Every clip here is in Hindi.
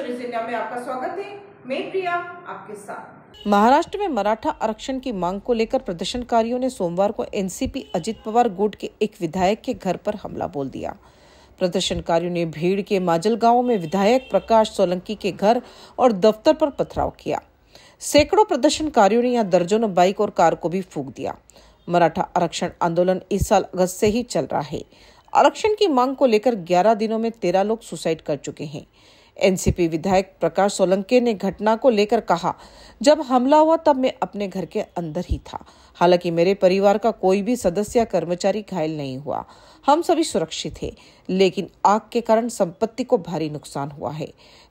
आपका स्वागत है मैं प्रिया आपके साथ महाराष्ट्र में मराठा आरक्षण की मांग को लेकर प्रदर्शनकारियों ने सोमवार को एनसीपी अजित पवार गुट के एक विधायक के घर पर हमला बोल दिया प्रदर्शनकारियों ने भीड़ के माजल गांव में विधायक प्रकाश सोलंकी के घर और दफ्तर पर पथराव किया सैकड़ों प्रदर्शनकारियों ने यहाँ दर्जनों बाइक और कार को भी फूक दिया मराठा आरक्षण आंदोलन इस साल अगस्त से ही चल रहा है आरक्षण की मांग को लेकर 11 दिनों में 13 लोग सुसाइड कर चुके हैं एनसीपी विधायक प्रकाश सोलंके ने घटना को लेकर कहा जब हमला हुआ तब मैं अपने घर के अंदर ही था हालांकि मेरे परिवार का कोई भी सदस्य या कर्मचारी घायल नहीं हुआ हम सभी सुरक्षित थे लेकिन आग के कारण संपत्ति को भारी नुकसान हुआ है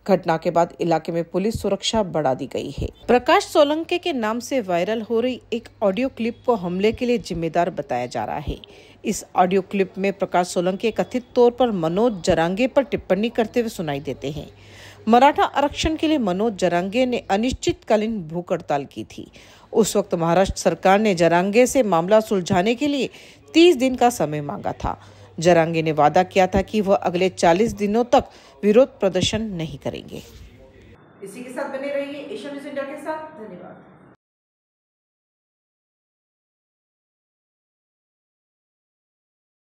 घटना के बाद इलाके में पुलिस सुरक्षा बढ़ा दी गई है प्रकाश सोलंके के नाम से वायरल हो रही एक ऑडियो क्लिप को हमले के लिए जिम्मेदार बताया जा रहा है इस ऑडियो क्लिप में प्रकाश सोलंकी कथित तौर पर मनोज जरांगे पर टिप्पणी करते हुए सुनाई देते हैं मराठा आरक्षण के लिए मनोज जरांगे ने अनिश्चितकालीन भूख हड़ताल की थी उस वक्त महाराष्ट्र सरकार ने जरांगे से मामला सुलझाने के लिए 30 दिन का समय मांगा था जरांगे ने वादा किया था कि वह अगले 40 दिनों तक विरोध प्रदर्शन नहीं करेंगे इसी के साथ बने रहिए एशिया न्यूज इंडिया के साथ धन्यवाद